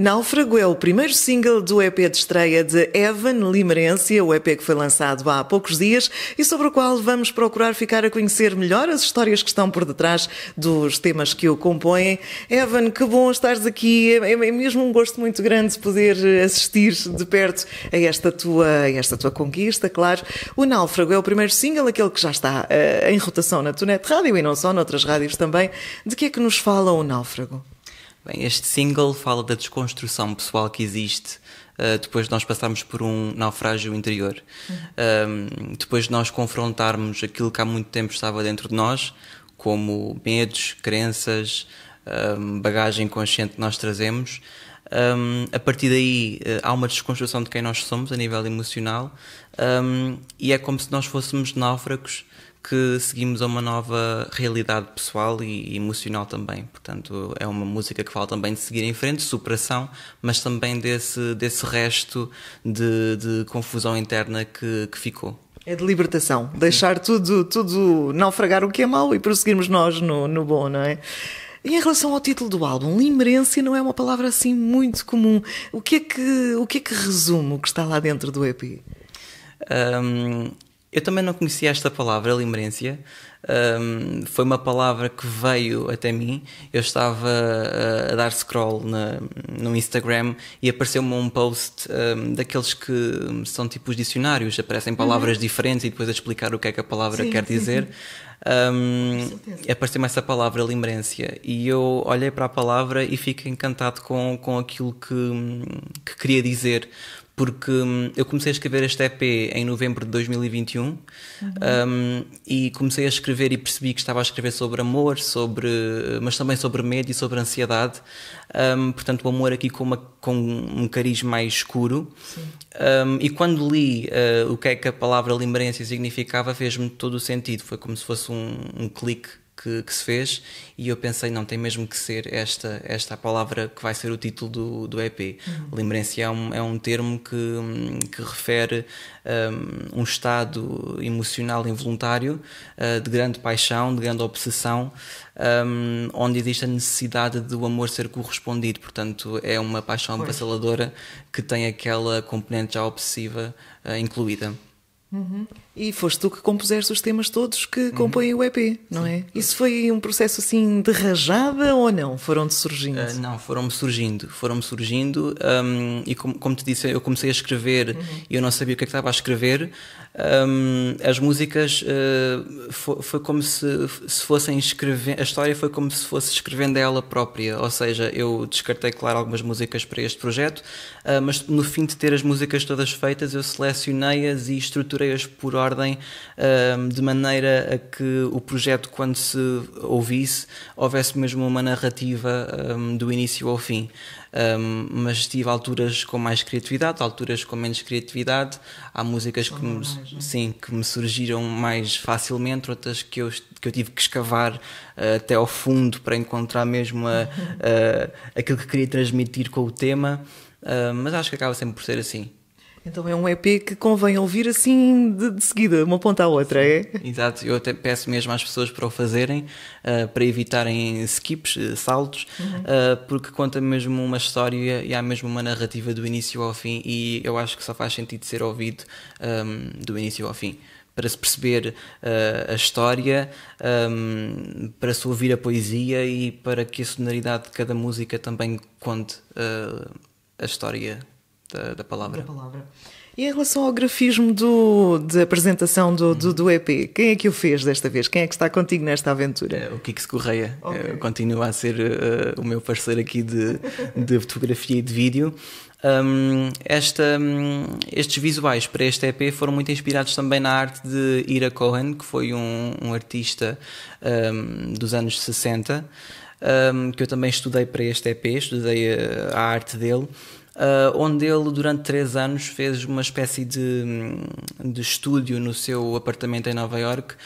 Náufrago é o primeiro single do EP de estreia de Evan Limerência, o EP que foi lançado há poucos dias e sobre o qual vamos procurar ficar a conhecer melhor as histórias que estão por detrás dos temas que o compõem. Evan, que bom estares aqui, é, é mesmo um gosto muito grande poder assistir de perto a esta tua, a esta tua conquista, claro. O Náufrago é o primeiro single, aquele que já está uh, em rotação na Tunete Rádio e não só, noutras rádios também. De que é que nos fala o Náufrago? Bem, este single fala da desconstrução pessoal que existe uh, depois de nós passarmos por um naufrágio interior, uhum. um, ah, depois de nós confrontarmos aquilo que há muito tempo estava dentro de nós, como medos, crenças, um, ah, bagagem consciente que nós trazemos. Um, a partir daí há uma desconstrução de quem nós somos a nível emocional e é como se nós fôssemos náufragos que seguimos a uma nova realidade pessoal e emocional também. Portanto, é uma música que fala também de seguir em frente, superação, mas também desse, desse resto de, de confusão interna que, que ficou. É de libertação, deixar tudo, tudo naufragar o que é mau e prosseguirmos nós no, no bom, não é? E em relação ao título do álbum, limerência não é uma palavra assim muito comum. O que é que, o que, é que resume o que está lá dentro do EP? Um, eu também não conhecia esta palavra, limerência. Um, foi uma palavra que veio até mim. Eu estava a, ah, a dar scroll na, no Instagram e apareceu-me um post um, daqueles que são tipo os dicionários, aparecem uhum. palavras uhum. diferentes e depois a explicar o que é que a palavra sim, quer dizer. Um, apareceu-me essa palavra, limerência, e eu olhei para a palavra e fiquei encantado com, com aquilo que, que queria dizer porque hum, eu comecei a escrever este EP em novembro de 2021 uhum. um, hum, e comecei a escrever e percebi que estava a escrever sobre amor, sobre, mas também sobre medo e sobre ansiedade. Um, portanto, o amor aqui com, uma, com um cariz mais escuro. Um, e quando li uh, o que é que a palavra lembrança significava, fez-me todo o sentido. Foi como se fosse um, clique que, que, se fez e eu pensei, não, tem mesmo que ser esta, esta palavra que vai ser o título do, do EP. Uhum. Lembrem-se, é um, é um termo que, que refere um, um estado emocional involuntário uh, de grande paixão, de grande obsessão, um, onde existe a necessidade do amor ser correspondido. Portanto, é uma paixão pois. avassaladora que tem aquela componente já obsessiva uh, incluída. Uhum. E foste tu que compuseste os temas todos que uhum. compõem o EP, não é? Sim, é? Isso foi um processo assim de rajada ou não? Foram-te surgindo? Uh, não, foram-me surgindo. Foram-me surgindo um, e como, como, te disse, eu comecei a escrever uhum. e eu não sabia o que é que estava a escrever. Um, as músicas uh, eh, foi, foi, como se, se fossem escrever... A história foi como se fosse escrevendo ela própria. Ou seja, eu descartei, claro, algumas músicas para este projeto, uh, mas no fim de ter as músicas todas feitas, eu selecionei-as e estruturei-as por ordem ordem de maneira a que o projeto, quando se ouvisse, houvesse mesmo uma narrativa do início ao fim. Um, mas tive alturas com mais criatividade, alturas com menos criatividade. Há músicas que me, é? sim, que me surgiram mais facilmente, outras que eu, que eu tive que escavar uh, até ao fundo para encontrar mesmo a, ah, aquilo que queria transmitir com o tema. Uh, mas acho que acaba sempre por ser assim. Então é um EP que convém ouvir assim de, de seguida, uma ponta à outra, é? Exato, eu até peço mesmo às pessoas para o fazerem, uh, para evitarem skips, eh, saltos, uhum. uh, porque conta mesmo uma história e há mesmo uma narrativa do início ao fim, e eu acho que só faz sentido ser ouvido um, ehm, do início ao fim para se perceber uh, a história, um, ehm, para se ouvir a poesia e para que a sonoridade de cada música também conte uh, a história da, da, palavra. da, palavra. E em relação ao grafismo do, de apresentação do, do, do, EP, quem é que o fez desta vez? Quem é que está contigo nesta aventura? É, o Kix Correia é, okay. continua a ser uh, o meu parceiro aqui de, de fotografia e de vídeo. Um, esta, um, estes visuais para este EP foram muito inspirados também na arte de Ira Cohen, que foi um, um artista dos anos 60, que eu também estudei para este EP, estudei a, eh, a arte dele. Uh, onde ele durante três anos fez uma espécie de, de estúdio no seu apartamento em Nova York, um,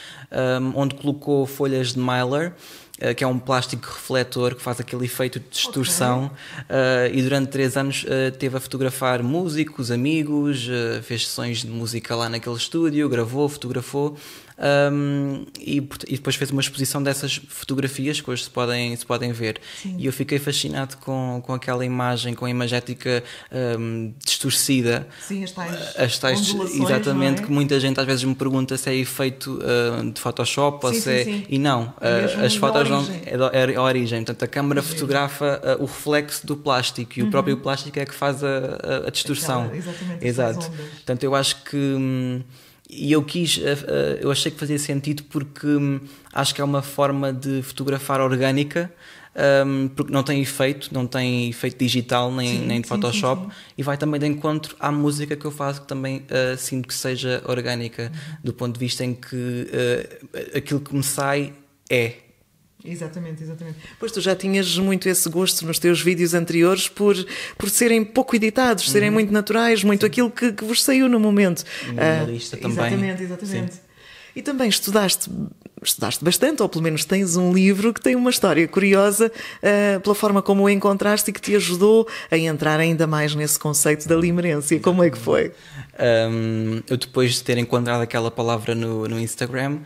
ah, onde colocou folhas de Mylar eh, que é um plástico refletor que faz aquele efeito de distorção. Okay. Eh, e durante três anos eh, teve a fotografar músicos, amigos, fez sessões de música lá naquele estúdio, gravou, fotografou. Um, ehm, e, e, depois fez uma exposição dessas fotografias que hoje se podem, se podem ver. Sim. E eu fiquei fascinado com, com aquela imagem, com a imagética um, ehm, distorcida. Sim, as tais, as tais Exatamente, é? que muita gente às vezes me pergunta se é efeito uh, de Photoshop sim, ou se sim, é. E não, é as fotos observam é a, é a origem. Portanto, a câmara uhum. fotografa uh, o reflexo do plástico e uhum. o próprio plástico é que faz a, a distorção. exatamente. Exato. Portanto, eu acho que. Hum, e eu quis, uh, uh, eu achei que fazia sentido porque hum, acho que é uma forma de fotografar orgânica, hum, porque não tem efeito, não tem efeito digital nem, sim, nem de Photoshop, sim, sim, e vai também de encontro à música que eu faço, que também uh, sinto que seja orgânica, uhum. do ponto de vista em que uh, aquilo que me sai é. Exatamente, exatamente. Pois tu já tinhas muito esse gosto nos teus vídeos anteriores por, por serem pouco editados, serem uhum. muito naturais, muito Sim. aquilo que, que, vos saiu no momento. Minimalista uh, também. Exatamente, exatamente. Sim. E também estudaste, estudaste bastante, ou pelo menos tens um livro que tem uma história curiosa uh, pela forma como o encontraste e que te ajudou a entrar ainda mais nesse conceito da limerência. Como é que foi? Um, eu depois de ter encontrado aquela palavra no, no Instagram,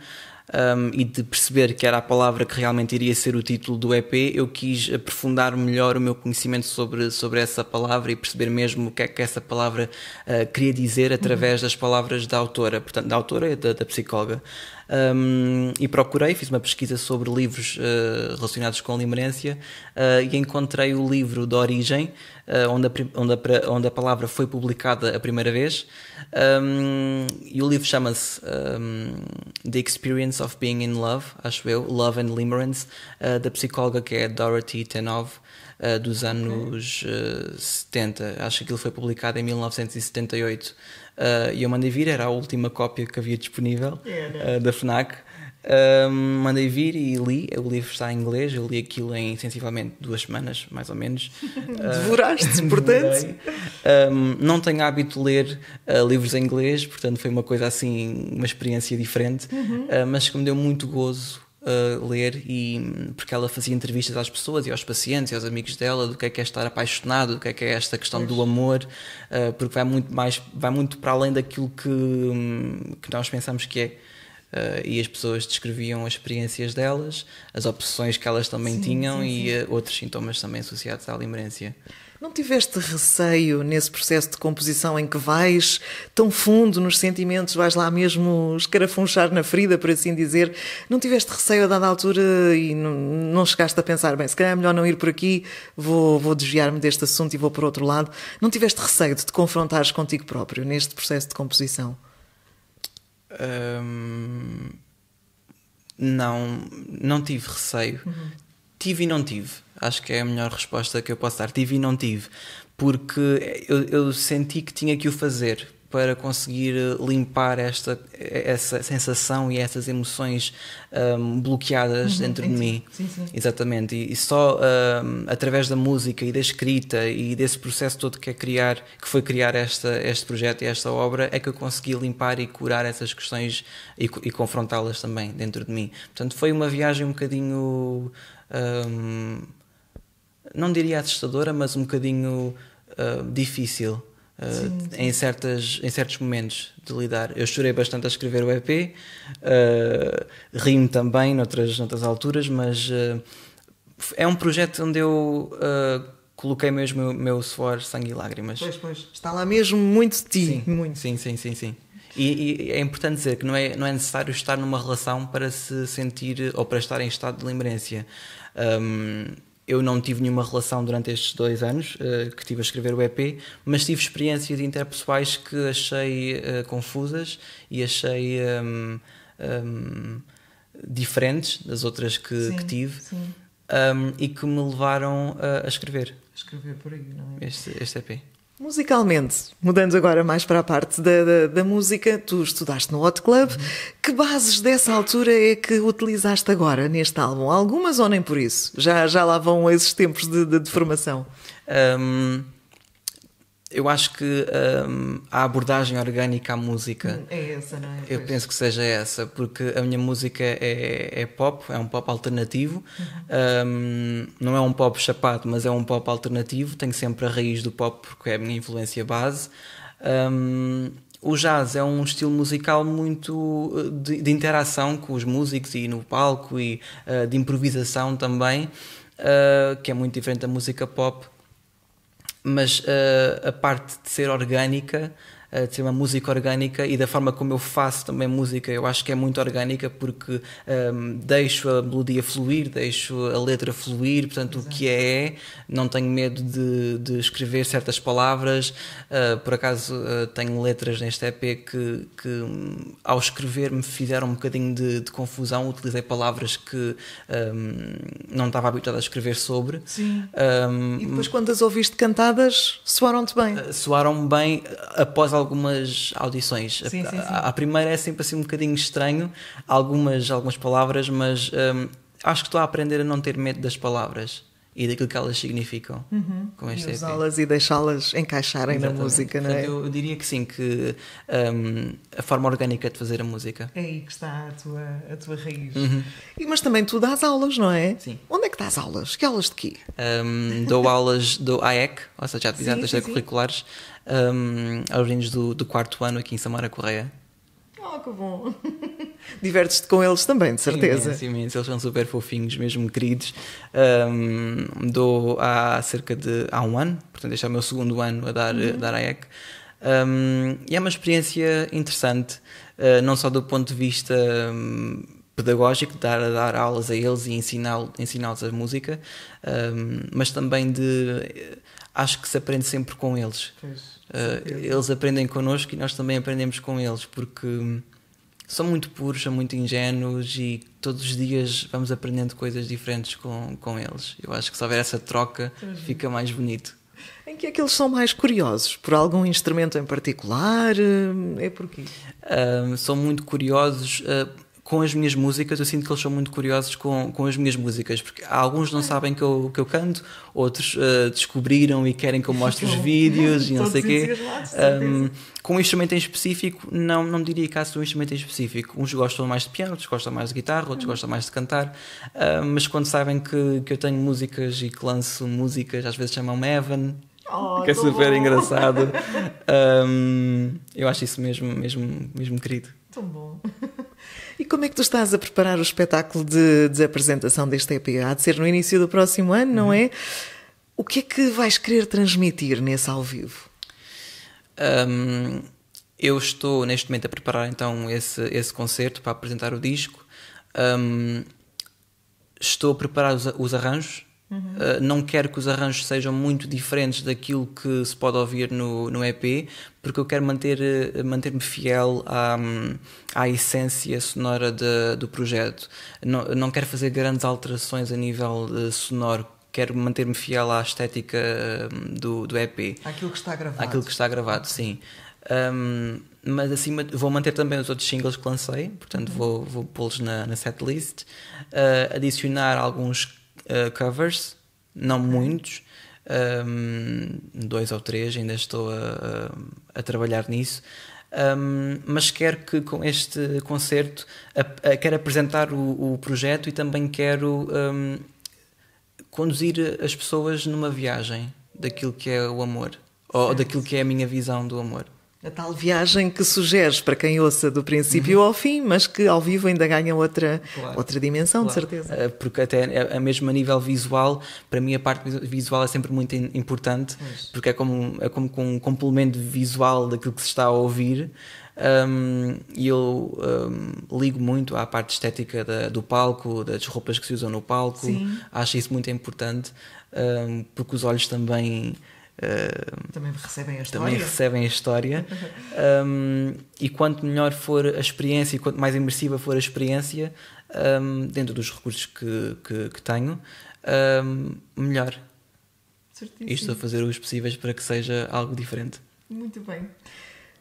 um, e de perceber que era a palavra que realmente iria ser o título do EP, eu quis aprofundar melhor o meu conhecimento sobre, sobre essa palavra e perceber mesmo o que é que essa palavra uh, queria dizer através uhum. das palavras da autora, portanto, da autora e da, da psicóloga um, e procurei, fiz uma pesquisa sobre livros uh, relacionados com limerência uh, e encontrei o livro da origem, uh, onde, a, onde, a, onde, a, palavra foi publicada a primeira vez, um, e o livro chama-se um, The Experience of Being in Love, acho eu, Love and Limerence, da psicóloga que é Dorothy Tenov uh, dos anos okay. uh, 70. Acho que aquilo foi publicado em 1978. Uh, eh, e eu mandei vir, era a última cópia que havia disponível yeah, é, né? uh, da FNAC. Um, ehm, mandei vir e li. O livro está em inglês. Eu li aquilo em sensivelmente duas semanas, mais ou menos. Eh, Devoraste, uh, portanto. Um, ehm, não tenho hábito de ler uh, livros em inglês, portanto foi uma coisa assim, uma experiência diferente, uhum. uh, mas que me deu muito gozo uh, ler, e, porque ela fazia entrevistas às pessoas e aos pacientes e aos amigos dela do que é que é estar apaixonado, do que é que é esta questão do amor, uh, porque vai muito, mais, vai muito para além daquilo que, um, que nós pensamos que é. Uh, e as pessoas descreviam as experiências delas, as opções que elas também sim, tinham sim, sim. e uh, outros sintomas também associados à limerência. Não tiveste receio nesse processo de composição em que vais tão fundo nos sentimentos, vais lá mesmo escarafunchar na ferida, por assim dizer? Não tiveste receio a dada altura e não, não chegaste a pensar, bem, se calhar é melhor não ir por aqui, vou, vou desviar-me deste assunto e vou por outro lado? Não tiveste receio de te confrontares contigo próprio neste processo de composição? Hum, não, não tive receio. Uhum tive e não tive. Acho que é a melhor resposta que eu posso dar. Tive e não tive. Porque eu, eu senti que tinha que o fazer para conseguir eh, limpar esta essa sensação e essas emoções um, ehm, bloqueadas uhum, dentro de mim. Sim, sim. Exatamente. E, e só um, ehm, através da música e da escrita e desse processo todo que é criar, que foi criar esta, este projeto e esta obra, é que eu consegui limpar e curar essas questões e, e confrontá-las também dentro de mim. Portanto, foi uma viagem um bocadinho. Um, ehm, não diria assustadora, mas um bocadinho uh, difícil eh, em, certas, em certos momentos de lidar. Eu chorei bastante a escrever o EP, uh, eh, ri-me também noutras, noutras alturas, mas uh, é um projeto onde eu coloquei mesmo o meu, meu suor, sangue e lágrimas. Pois, pois. Está lá mesmo muito de ti. Sim, muito. sim, sim, sim. sim. E, e, é importante dizer que não é, não é necessário estar numa relação para se sentir ou para estar em estado de lembrância. Um, eu não tive nenhuma relação durante estes dois anos uh, que estive a escrever o EP, mas tive experiências interpessoais que achei uh, confusas e achei um, um, diferentes das outras que, sim, que tive um, e que me levaram a, eh, a escrever. escrever por aí, não é? Este, este EP. Musicalmente, mudando agora mais para a parte da, da, da música, tu estudaste no Hot Club. Uhum. Que bases dessa altura é que utilizaste agora neste álbum? Algumas ou nem por isso? Já, já lá vão esses tempos de, de, de formação? Um eu acho que um, a abordagem orgânica à música é essa, não é? Eu pois. penso que seja essa, porque a minha música é, é pop, é um pop alternativo, uhum. um, não é um pop chapado, mas é um pop alternativo. Tenho sempre a raiz do pop porque é a minha influência base. Um, o jazz é um estilo musical muito eh, de, de, interação com os músicos e no palco e uh, de improvisação também, uh, que é muito diferente da música pop mas uh, a parte de ser orgânica uh, de ser uma música orgânica e da forma como eu faço também música, eu acho que é muito orgânica porque um, ehm, deixo a melodia fluir, deixo a letra fluir, portanto, Exato. o que é, não tenho medo de, de escrever certas palavras. Uh, por acaso, uh, tenho letras neste EP que, que um, ao escrever, me fizeram um bocadinho de, de confusão, utilizei palavras que um, ehm, não estava habituado a escrever sobre. Sim. Ehm, e depois, quando as ouviste cantadas, soaram-te bem? Uh, soaram bem após algumas audições. Sim, a, sim, sim. a, primeira é sempre assim um bocadinho estranho, algumas, algumas palavras, mas hum, acho que estou a aprender a não ter medo das palavras e daquilo que elas significam uhum. com este e usá-las e deixá-las encaixarem Exatamente. na música, não é? Eu, eu, diria que sim, que um, a forma orgânica de fazer a música. É aí que está a tua, a tua raiz. Uhum. E, mas também tu dás aulas, não é? Sim. Onde é que dás aulas? Que aulas de quê? Um, dou aulas do AEC, ou seja, atividades extracurriculares, um, aos alunos do, do quarto ano aqui em Samara Correia. Oh, que bom! Divertes-te com eles também, de certeza. Imenso, imenso. Eles são super fofinhos, mesmo queridos. Um, dou há cerca de há um ano, portanto, este é o meu segundo ano a dar, uhum. a dar AEC. Um, e é uma experiência interessante, uh, não só do ponto de vista um, pedagógico, de dar, dar aulas a eles e ensiná-los ensiná a música, mas também de acho que se aprende sempre com eles. Pois, uh, eles aprendem connosco e nós também aprendemos com eles, porque são muito puros, são muito ingênuos e todos os dias vamos aprendendo coisas diferentes com, com eles. Eu acho que se houver essa troca, fica mais bonito. Em que é que eles são mais curiosos? Por algum instrumento em particular? Eh, é porquê? Uh, são muito curiosos. Uh, com as minhas músicas, eu sinto que eles são muito curiosos com, com as minhas músicas, porque alguns não ah. sabem que eu, que eu canto, outros uh, descobriram e querem que eu mostre os vídeos e não sei o quê. Um, com um instrumento em específico, não, não diria caso de um instrumento em específico. Uns gostam mais de piano, outros gostam mais de guitarra, outros uhum. gostam mais de cantar, uh, mas quando sabem que, que eu tenho músicas e que lanço músicas, às vezes chamam-me Evan, Oh, que é super bom. engraçado. Um, eu acho isso mesmo, mesmo, mesmo querido. Tão bom. E como é que tu estás a preparar o espetáculo de apresentação deste EP? Há de ser no início do próximo ano, não uhum. é? O que é que vais querer transmitir nesse ao vivo? Um, eu estou neste momento a preparar então esse, esse concerto para apresentar o disco. Um, estou a preparar os, os arranjos Uhum. Uh, não quero que os arranjos sejam muito diferentes daquilo que se pode ouvir no, no EP, porque eu quero manter, ah, manter-me fiel à, à essência sonora de, do projeto. Não, não quero fazer grandes alterações a nível ah, sonoro, quero manter-me fiel à estética do, do EP. Aquilo que está gravado. Aquilo que está gravado, sim. Um, mas acima vou manter também os outros singles que lancei, portanto uhum. vou, vou pô-los na, na setlist, uh, adicionar alguns uh, covers, não muitos, um, dois ou três, ainda estou a, a, a trabalhar nisso. Um, mas quero que com este concerto a, quero apresentar o, o, projeto e também quero um, conduzir as pessoas numa viagem daquilo que é o amor ou daquilo que é a minha visão do amor. A tal viagem que sugeres para quem ouça do princípio uhum. ao fim, mas que ao vivo ainda ganha outra, claro. outra dimensão, claro. de certeza. Eh, porque até a é, é mesmo a nível visual, para mim a parte visual é sempre muito importante, porque é como, é como com um complemento visual daquilo que se está a ouvir. Um, e eu um, ligo muito à parte estética da, do palco, das roupas que se usam no palco, Sim. acho isso muito importante, um, porque os olhos também também recebem a história. Também recebem a história. um, e quanto melhor for a experiência e quanto mais imersiva for a experiência, um, dentro dos recursos que, que, que tenho, um, melhor. Certíssimo. E estou a fazer os possíveis para que seja algo diferente. Muito bem.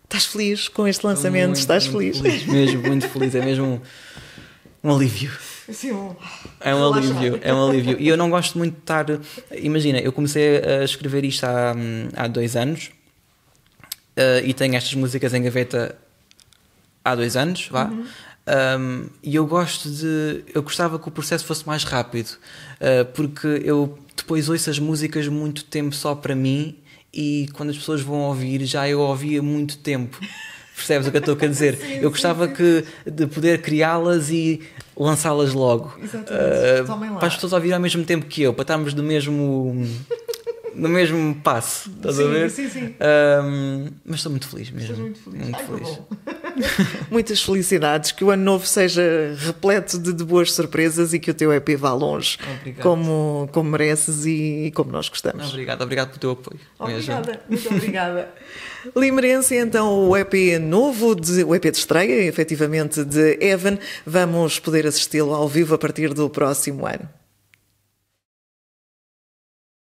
Estás feliz com este lançamento? Muito, Estás muito feliz? feliz? Mesmo, muito feliz. É mesmo um, um alívio. Assim, um... É um alívio, é um alívio. E eu não gosto muito de estar. Imagina, eu comecei a escrever isto há, há dois anos uh, e tenho estas músicas em gaveta há dois anos, vá. Uhum. Um, e eu gosto de. Eu gostava que o processo fosse mais rápido, uh, porque eu depois ouço as músicas muito tempo só para mim e quando as pessoas vão ouvir, já eu ouvia muito tempo. Percebes o que eu estou a dizer? Sim, eu gostava sim. que de poder criá-las e lançá-las logo. Exatamente. Uh, para as pessoas ouvir ao mesmo tempo que eu, para estarmos no mesmo. no mesmo passo, estás sim, a ver? Sim, sim. Um, mas estou muito feliz mesmo. Estou muito feliz. Muito Ai, feliz. Muitas felicidades, que o ano novo seja repleto de, de, boas surpresas e que o teu EP vá longe, como, como mereces e, e, como nós gostamos. Obrigado, obrigado pelo teu apoio. Obrigada, muito obrigada. Limerência, então, o EP novo, de, o EP de estreia, efetivamente, de Evan, vamos poder assisti-lo ao vivo a partir do próximo ano.